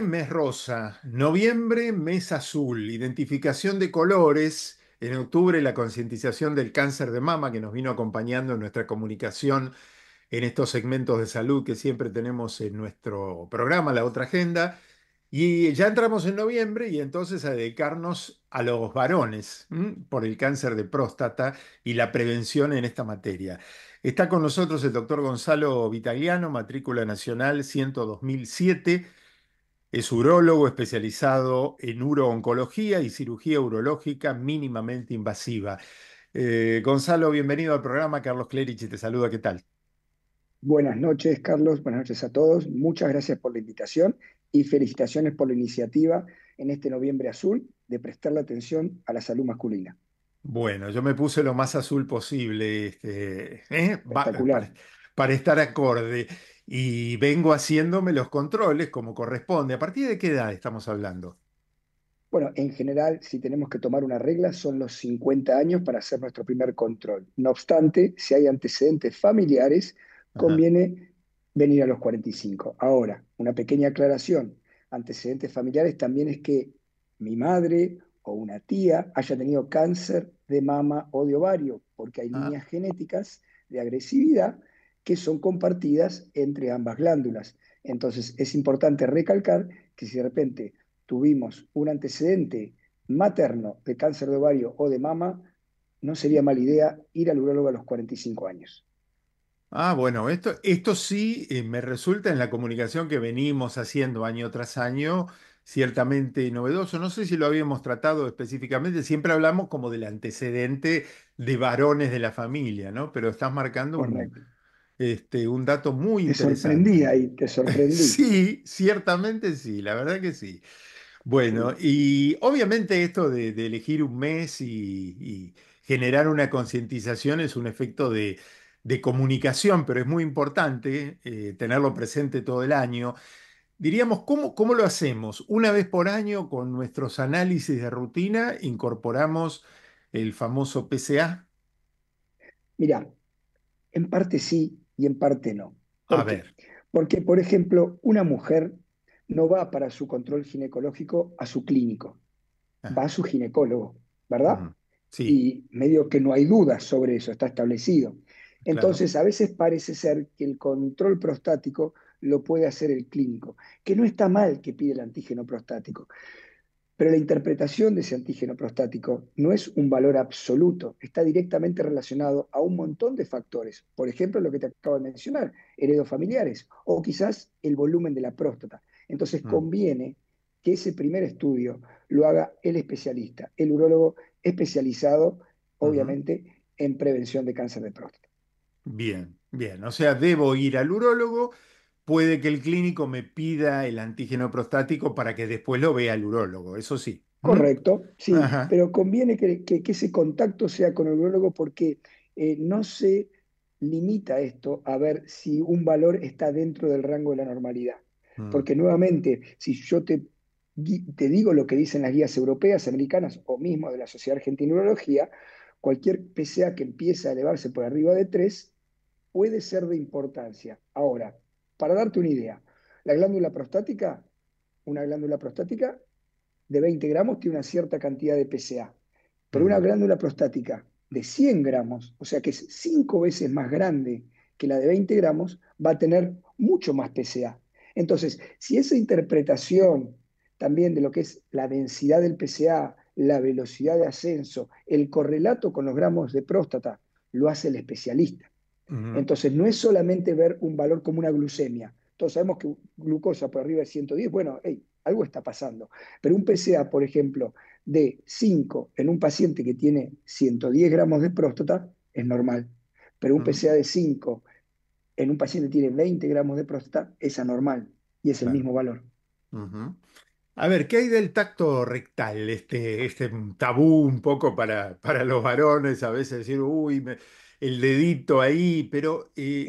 mes rosa. Noviembre, mes azul. Identificación de colores. En octubre, la concientización del cáncer de mama que nos vino acompañando en nuestra comunicación en estos segmentos de salud que siempre tenemos en nuestro programa, La Otra Agenda. Y ya entramos en noviembre y entonces a dedicarnos a los varones por el cáncer de próstata y la prevención en esta materia. Está con nosotros el doctor Gonzalo Vitaliano, matrícula nacional 102007 es urólogo especializado en urooncología y cirugía urológica mínimamente invasiva. Eh, Gonzalo, bienvenido al programa. Carlos Clerici te saluda. ¿Qué tal? Buenas noches, Carlos. Buenas noches a todos. Muchas gracias por la invitación y felicitaciones por la iniciativa en este noviembre azul de prestar la atención a la salud masculina. Bueno, yo me puse lo más azul posible. Este, ¿eh? para, estar acorde y vengo haciéndome los controles como corresponde. ¿A partir de qué edad estamos hablando? Bueno, en general, si tenemos que tomar una regla, son los 50 años para hacer nuestro primer control. No obstante, si hay antecedentes familiares, conviene venir a los 45. Ahora, una pequeña aclaración. Antecedentes familiares también es que mi madre o una tía haya tenido cáncer de mama o de ovario, porque hay ah. líneas genéticas de agresividad que son compartidas entre ambas glándulas. Entonces es importante recalcar que si de repente tuvimos un antecedente materno de cáncer de ovario o de mama, no sería mala idea ir al urólogo a los 45 años. Ah, bueno, esto, esto sí eh, me resulta en la comunicación que venimos haciendo año tras año ciertamente novedoso. No sé si lo habíamos tratado específicamente, siempre hablamos como del antecedente de varones de la familia, ¿no? Pero estás marcando este, un dato muy interesante. Te sorprendí ahí, te sorprendí. sí, ciertamente sí, la verdad que sí. Bueno, y obviamente esto de, elegir un mes y, generar una concientización es un efecto de, comunicación, pero es muy importante eh, tenerlo presente todo el año. Diríamos, ¿cómo, ¿cómo lo hacemos? Una vez por año, con nuestros análisis de rutina, incorporamos el famoso PCA. Mira, en parte sí, y en parte no. A ver. Porque, por ejemplo, una mujer no va para su control ginecológico a su clínico, ah. va a su ginecólogo, ¿verdad? sí. Y medio que no hay dudas sobre eso, está establecido. Entonces, a veces parece ser que el control prostático lo puede hacer el clínico, que no está mal que pide el antígeno prostático, pero la interpretación de ese antígeno prostático no es un valor absoluto, está directamente relacionado a un montón de factores, por ejemplo, lo que te acabo de mencionar, heredos familiares o quizás el volumen de la próstata. Entonces mm. conviene que ese primer estudio lo haga el especialista, el urólogo especializado, obviamente, en prevención de cáncer de próstata. Bien, bien, o sea, debo ir al urólogo puede que el clínico me pida el antígeno prostático para que después lo vea el urólogo, eso sí. Correcto, sí, pero conviene que, ese contacto sea con el urólogo porque eh, no se limita esto a ver si un valor está dentro del rango de la normalidad. Mm. Porque nuevamente, si yo te, te digo lo que dicen las guías europeas, americanas o mismo de la Sociedad Argentina de Urología, cualquier PCA que empiece a elevarse por arriba de 3 puede ser de importancia. Ahora, para darte una idea, la glándula prostática, una glándula prostática de 20 gramos tiene una cierta cantidad de PCA, pero una glándula prostática de 100 gramos, o sea que es 5 veces más grande que la de 20 gramos, va a tener mucho más PCA. Entonces, si esa interpretación también de lo que es la densidad del PCA, la velocidad de ascenso, el correlato con los gramos de próstata, lo hace el especialista. Entonces, no es solamente ver un valor como una glucemia. Todos sabemos que glucosa por arriba de 110, bueno, algo está pasando. Pero un PCA, por ejemplo, de 5 en un paciente que tiene 110 gramos de próstata es normal. Pero un PCA de 5 en un paciente que tiene 20 gramos de próstata es anormal y es el mismo valor. A ver, ¿qué hay del tacto rectal? Este, este tabú un poco para, para los varones, a veces decir, uy, me, el dedito ahí, pero eh,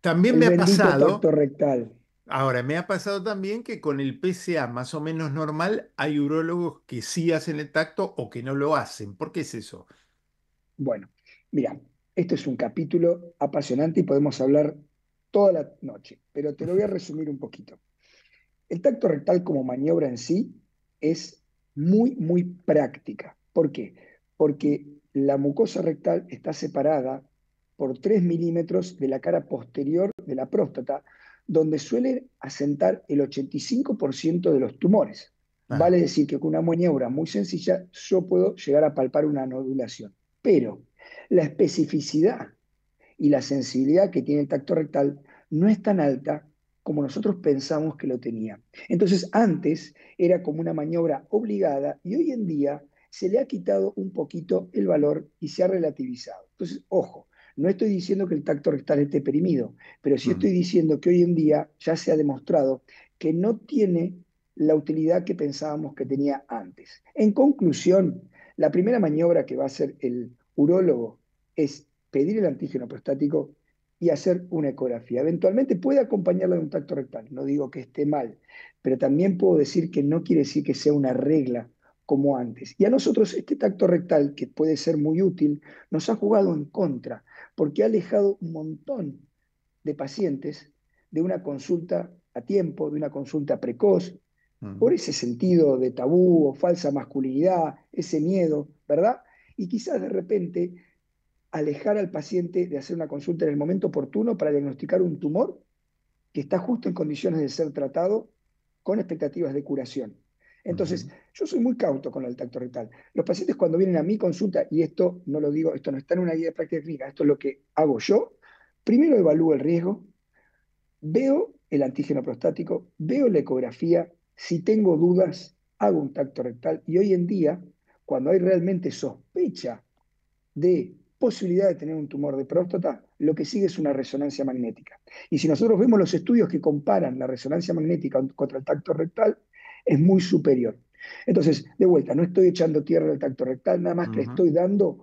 también me ha pasado... Rectal. Ahora, me ha pasado también que con el PSA más o menos normal hay urólogos que sí hacen el tacto o que no lo hacen. ¿Por qué es eso? Bueno, mira, esto es un capítulo apasionante y podemos hablar toda la noche, pero te lo voy a resumir un poquito. El tacto rectal como maniobra en sí es muy, muy práctica. ¿Por qué? Porque la mucosa rectal está separada por 3 milímetros de la cara posterior de la próstata, donde suele asentar el 85% de los tumores. Ah. Vale decir que con una maniobra muy sencilla yo puedo llegar a palpar una nodulación. Pero la especificidad y la sensibilidad que tiene el tacto rectal no es tan alta como nosotros pensamos que lo tenía. Entonces antes era como una maniobra obligada y hoy en día se le ha quitado un poquito el valor y se ha relativizado. Entonces, ojo, no estoy diciendo que el tacto rectal esté perimido, pero sí estoy diciendo que hoy en día ya se ha demostrado que no tiene la utilidad que pensábamos que tenía antes. En conclusión, la primera maniobra que va a hacer el urólogo es pedir el antígeno prostático y hacer una ecografía. Eventualmente puede acompañarla de un tacto rectal, no digo que esté mal, pero también puedo decir que no quiere decir que sea una regla como antes. Y a nosotros este tacto rectal, que puede ser muy útil, nos ha jugado en contra, porque ha alejado un montón de pacientes de una consulta a tiempo, de una consulta precoz, por ese sentido de tabú o falsa masculinidad, ese miedo, ¿verdad? Y quizás de repente alejar al paciente de hacer una consulta en el momento oportuno para diagnosticar un tumor que está justo en condiciones de ser tratado con expectativas de curación. Entonces, yo soy muy cauto con el tacto rectal. Los pacientes cuando vienen a mi consulta, y esto no lo digo, esto no está en una guía de práctica clínica, esto es lo que hago yo, primero evalúo el riesgo, veo el antígeno prostático, veo la ecografía, si tengo dudas, hago un tacto rectal y hoy en día, cuando hay realmente sospecha de posibilidad de tener un tumor de próstata, lo que sigue es una resonancia magnética. Y si nosotros vemos los estudios que comparan la resonancia magnética contra el tacto rectal, es muy superior. Entonces, de vuelta, no estoy echando tierra al tacto rectal, nada más que que estoy dando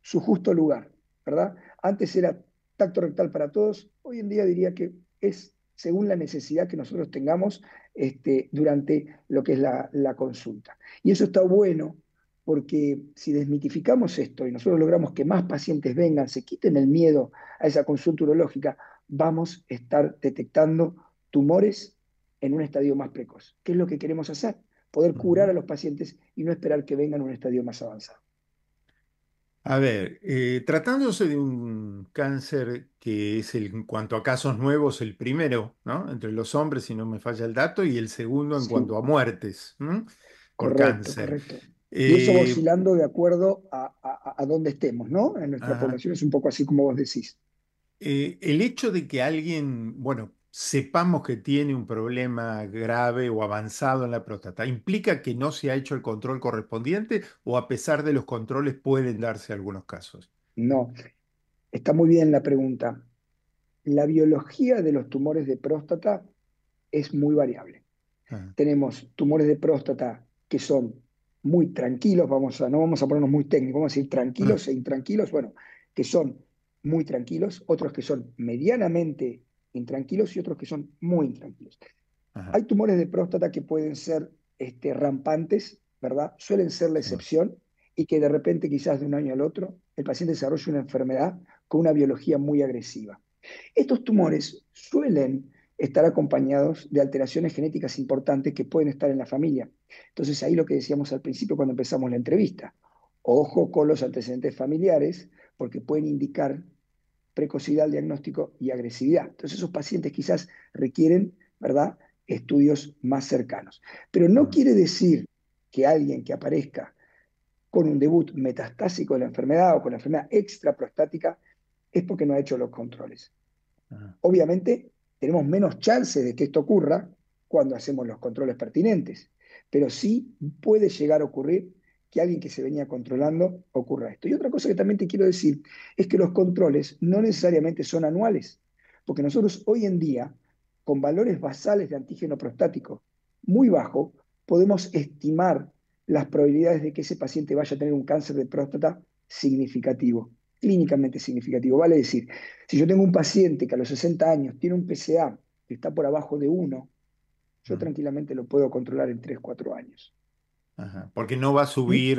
su justo lugar, ¿verdad? Antes era tacto rectal para todos, hoy en día diría que es según la necesidad que nosotros tengamos este, durante lo que es la, la consulta. Y eso está bueno porque si desmitificamos esto y nosotros logramos que más pacientes vengan, se quiten el miedo a esa consulta urológica, vamos a estar detectando tumores en un estadio más precoz. ¿Qué es lo que queremos hacer? Poder curar a los pacientes y no esperar que vengan a un estadio más avanzado. A ver, eh, tratándose de un cáncer que es en cuanto a casos nuevos el primero, ¿no? Entre los hombres, si no me falla el dato, y el segundo en cuanto a muertes por cáncer. Correcto. y eso oscilando eh, de acuerdo a, a, donde estemos, ¿no? En nuestra población es un poco así como vos decís. Eh, el hecho de que alguien, bueno, sepamos que tiene un problema grave o avanzado en la próstata, ¿implica que no se ha hecho el control correspondiente o a pesar de los controles pueden darse algunos casos? No, está muy bien la pregunta. La biología de los tumores de próstata es muy variable. Ah. Tenemos tumores de próstata que son muy tranquilos, vamos a, no vamos a ponernos muy técnicos, vamos a decir tranquilos ah. e intranquilos, bueno, que son muy tranquilos, otros que son medianamente intranquilos y otros que son muy intranquilos. Hay tumores de próstata que pueden ser este, rampantes, ¿verdad? Suelen ser la excepción y que de repente quizás de un año al otro el paciente desarrolla una enfermedad con una biología muy agresiva. Estos tumores suelen estar acompañados de alteraciones genéticas importantes que pueden estar en la familia. Entonces ahí lo que decíamos al principio cuando empezamos la entrevista, ojo con los antecedentes familiares porque pueden indicar precocidad al diagnóstico y agresividad. Entonces esos pacientes quizás requieren, ¿verdad?, estudios más cercanos. Pero no quiere decir que alguien que aparezca con un debut metastásico de la enfermedad o con la enfermedad extraprostática es porque no ha hecho los controles. Obviamente tenemos menos chances de que esto ocurra cuando hacemos los controles pertinentes, pero sí puede llegar a ocurrir que alguien que se venía controlando ocurra esto. Y otra cosa que también te quiero decir es que los controles no necesariamente son anuales, porque nosotros hoy en día, con valores basales de antígeno prostático muy bajo, podemos estimar las probabilidades de que ese paciente vaya a tener un cáncer de próstata significativo, clínicamente significativo. Vale decir, si yo tengo un paciente que a los 60 años tiene un PCA que está por abajo de 1, yo mm. tranquilamente lo puedo controlar en 3, 4 años porque no va a ¿Mm? subir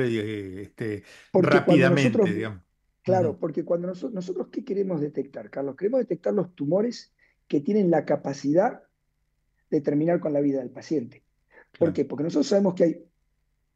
rápidamente, eh, este, Claro, porque cuando nosotros, ¿qué queremos detectar, Carlos? Queremos detectar los tumores que tienen la capacidad de terminar con la vida del paciente. ¿Por qué? Porque nosotros sabemos que hay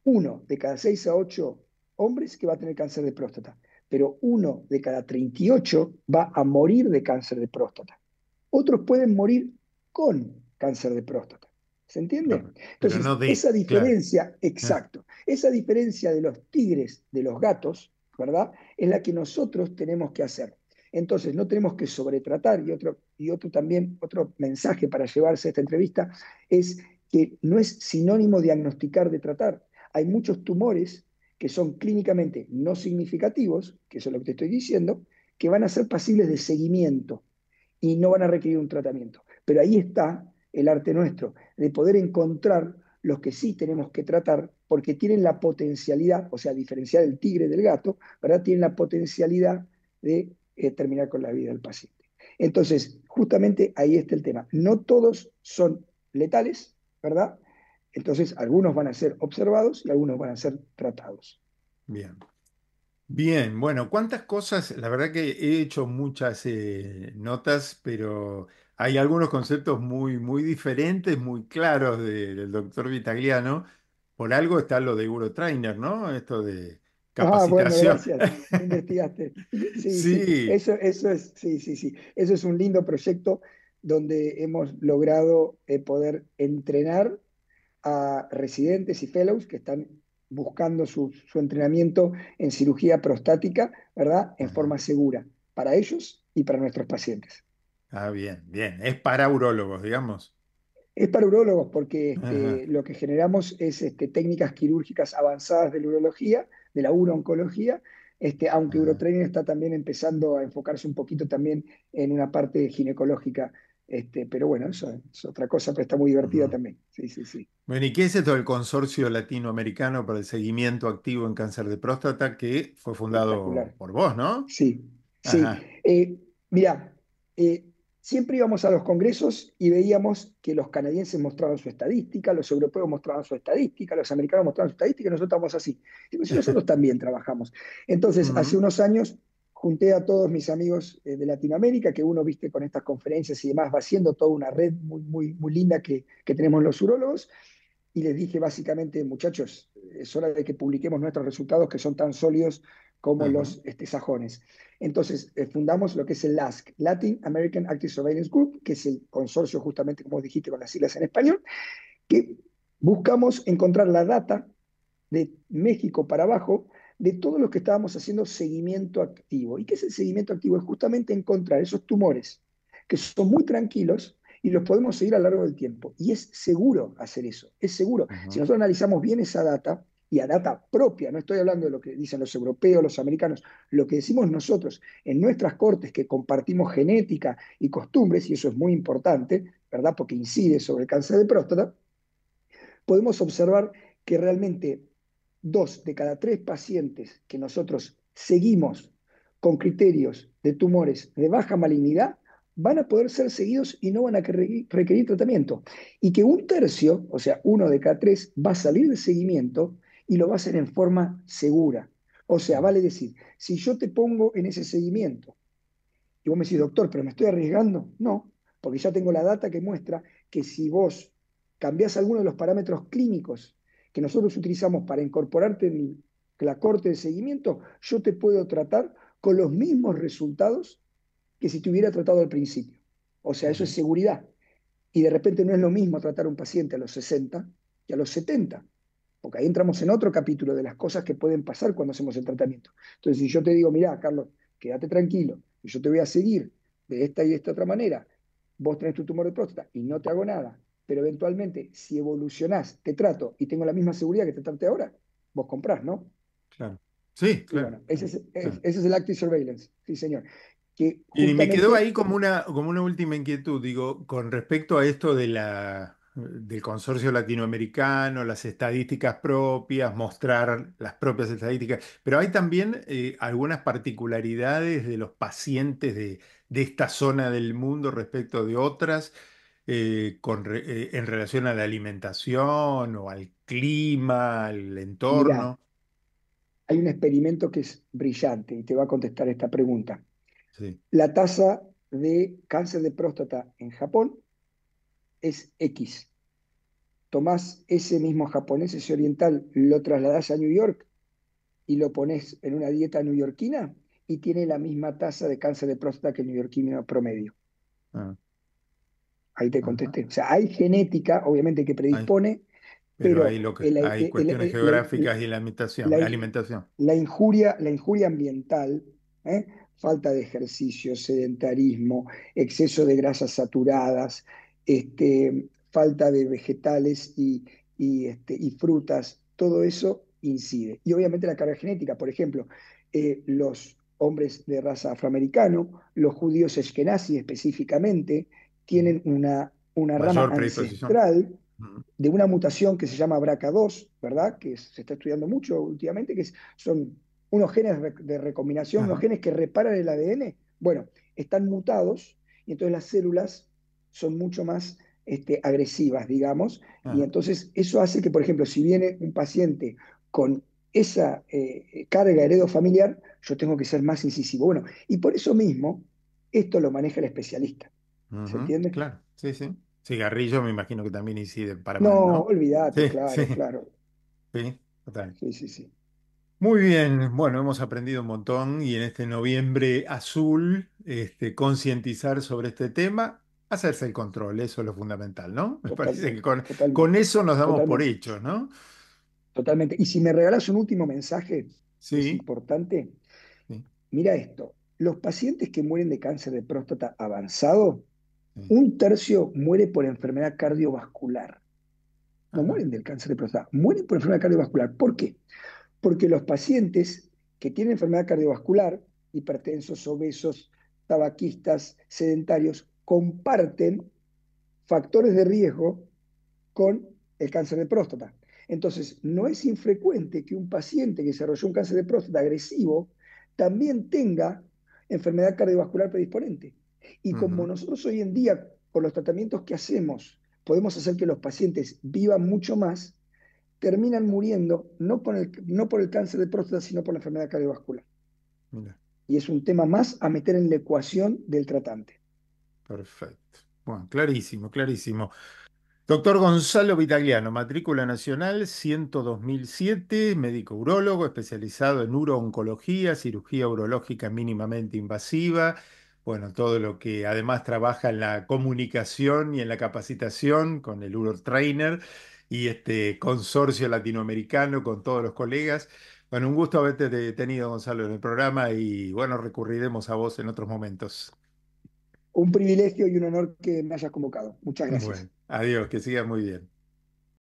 uno de cada seis a ocho hombres que va a tener cáncer de próstata, pero uno de cada 38 va a morir de cáncer de próstata. Otros pueden morir con cáncer de próstata. ¿Se entiende? Entonces, esa diferencia, ah. exacto, esa diferencia de los tigres, de los gatos, ¿verdad? Es la que nosotros tenemos que hacer. Entonces, no tenemos que sobretratar, y otro, y otro también, otro mensaje para llevarse a esta entrevista, es que no es sinónimo diagnosticar de tratar. Hay muchos tumores que son clínicamente no significativos, que eso es lo que te estoy diciendo, que van a ser pasibles de seguimiento y no van a requerir un tratamiento. Pero ahí está el arte nuestro, de poder encontrar los que sí tenemos que tratar, porque tienen la potencialidad, o sea, diferenciar el tigre del gato, ¿verdad? Tienen la potencialidad de eh, terminar con la vida del paciente. Entonces, justamente ahí está el tema. No todos son letales, ¿verdad? Entonces, algunos van a ser observados y algunos van a ser tratados. Bien. Bien, bueno, cuántas cosas, la verdad que he hecho muchas eh, notas, pero hay algunos conceptos muy, muy diferentes, muy claros del doctor Vitagliano. Por algo está lo de Eurotrainer, ¿no? Esto de capacitación. Ah, bueno, gracias. Investigaste. Sí, sí. sí, Eso, es, sí, sí, Eso es un lindo proyecto donde hemos logrado eh, poder entrenar a residentes y fellows que están buscando su, entrenamiento en cirugía prostática, ¿verdad? En forma segura, para ellos y para nuestros pacientes. Ah, bien, bien. Es para urólogos, digamos. Es para urólogos porque este, lo que generamos es este, técnicas quirúrgicas avanzadas de la urología, de la urooncología, este, aunque Ajá. está también empezando a enfocarse un poquito también en una parte ginecológica. Este, pero bueno, eso es otra cosa, pero está muy divertida también. Sí, sí, sí. Bueno, ¿y qué es esto del Consorcio Latinoamericano para el Seguimiento Activo en Cáncer de Próstata que fue fundado por vos, no? Sí, sí. Eh, mira, eh, Siempre íbamos a los congresos y veíamos que los canadienses mostraban su estadística, los europeos mostraban su estadística, los americanos mostraban su estadística y nosotros estamos así. Y pues, nosotros también trabajamos. Entonces, hace unos años junté a todos mis amigos eh, de Latinoamérica, que uno, viste, con estas conferencias y demás, va haciendo toda una red muy, muy, muy linda que, que tenemos los urólogos, y les dije básicamente, muchachos, es hora de que publiquemos nuestros resultados que son tan sólidos como los este, sajones. Entonces, eh, fundamos lo que es el LASC, Latin American Active Surveillance Group, que es el consorcio justamente, como dijiste, con las siglas en español, que buscamos encontrar la data de México para abajo de todos los que estábamos haciendo seguimiento activo. ¿Y qué es el seguimiento activo? Es justamente encontrar esos tumores que son muy tranquilos y los podemos seguir a lo largo del tiempo. Y es seguro hacer eso, es seguro. Si nosotros analizamos bien esa data, y a data propia, no estoy hablando de lo que dicen los europeos, los americanos, lo que decimos nosotros en nuestras cortes que compartimos genética y costumbres, y eso es muy importante, ¿verdad? Porque incide sobre el cáncer de próstata, podemos observar que realmente dos de cada tres pacientes que nosotros seguimos con criterios de tumores de baja malignidad van a poder ser seguidos y no van a requerir tratamiento. Y que un tercio, o sea, uno de cada tres, va a salir de seguimiento y lo va a hacer en forma segura. O sea, vale decir, si yo te pongo en ese seguimiento y vos me decís, doctor, pero me estoy arriesgando, no, porque ya tengo la data que muestra que si vos cambiás alguno de los parámetros clínicos que nosotros utilizamos para incorporarte en la corte de seguimiento, yo te puedo tratar con los mismos resultados que si te hubiera tratado al principio. O sea, eso es seguridad. Y de repente no es lo mismo tratar a un paciente a los 60 que a los 70 porque ahí entramos en otro capítulo de las cosas que pueden pasar cuando hacemos el tratamiento. Entonces, si yo te digo, mirá, Carlos, quédate tranquilo, yo te voy a seguir de esta y de esta otra manera, vos tenés tu tumor de próstata y no te hago nada, pero eventualmente, si evolucionás, te trato y tengo la misma seguridad que te trate ahora, vos comprás, ¿no? Claro. Sí, claro. ese, es, el active surveillance, sí, señor. Que Y me quedó ahí como una, como una última inquietud, digo, con respecto a esto de la del consorcio latinoamericano, las estadísticas propias, mostrar las propias estadísticas, pero hay también eh, algunas particularidades de los pacientes de, esta zona del mundo respecto de otras eh, eh, en relación a la alimentación o al clima, al entorno. hay un experimento que es brillante y te va a contestar esta pregunta. La tasa de cáncer de próstata en Japón es X. Tomás ese mismo japonés, ese oriental, lo trasladás a New York y lo pones en una dieta neoyorquina y tiene la misma tasa de cáncer de próstata que el neoyorquino promedio. Ah. Ahí te contesté. O sea, hay genética, obviamente, que predispone, pero, hay, lo hay cuestiones geográficas y la alimentación. La, alimentación. la, injuria, la injuria ambiental, ¿eh? falta de ejercicio, sedentarismo, exceso de grasas saturadas, este, falta de vegetales este, y, frutas, todo eso incide. Y obviamente la carga genética, por ejemplo, eh, los hombres de raza afroamericano, los judíos eskenazi específicamente, tienen una, una rama ancestral de una mutación que se llama BRCA2, ¿verdad? Que se está estudiando mucho últimamente, que son unos genes de recombinación, unos genes que reparan el ADN. Bueno, están mutados y entonces las células son mucho más este, agresivas, digamos, y entonces eso hace que, por ejemplo, si viene un paciente con esa eh, eh, carga heredo familiar, yo tengo que ser más incisivo. Bueno, y por eso mismo, esto lo maneja el especialista. ¿Se entiende? Claro, sí, sí. Cigarrillo me imagino que también incide para... No, ¿no? olvídate, claro, claro. Sí, total. Sí, sí, sí. Muy bien, bueno, hemos aprendido un montón y en este noviembre azul, este, concientizar sobre este tema Hacerse el control, eso es lo fundamental, ¿no? Me parece que con, eso nos damos por hechos, ¿no? Totalmente. Y si me regalas un último mensaje, sí. es importante. Mira esto, los pacientes que mueren de cáncer de próstata avanzado, un tercio muere por enfermedad cardiovascular. No mueren del cáncer de próstata, mueren por enfermedad cardiovascular. ¿Por qué? Porque los pacientes que tienen enfermedad cardiovascular, hipertensos, obesos, tabaquistas, sedentarios, comparten factores de riesgo con el cáncer de próstata. Entonces, no es infrecuente que un paciente que desarrolló un cáncer de próstata agresivo también tenga enfermedad cardiovascular predisponente. Y como nosotros hoy en día, con los tratamientos que hacemos, podemos hacer que los pacientes vivan mucho más, terminan muriendo no por el, no por el cáncer de próstata, sino por la enfermedad cardiovascular. Y es un tema más a meter en la ecuación del tratante. Perfecto. Bueno, clarísimo, clarísimo. Doctor Gonzalo Vitagliano, matrícula nacional 102007, médico urólogo especializado en urooncología, cirugía urológica mínimamente invasiva, bueno, todo lo que además trabaja en la comunicación y en la capacitación con el UroTrainer y este consorcio latinoamericano con todos los colegas. Bueno, un gusto haberte tenido, Gonzalo, en el programa y bueno, recurriremos a vos en otros momentos un privilegio y un honor que me hayas convocado. Muchas gracias. adiós, que sigas muy bien.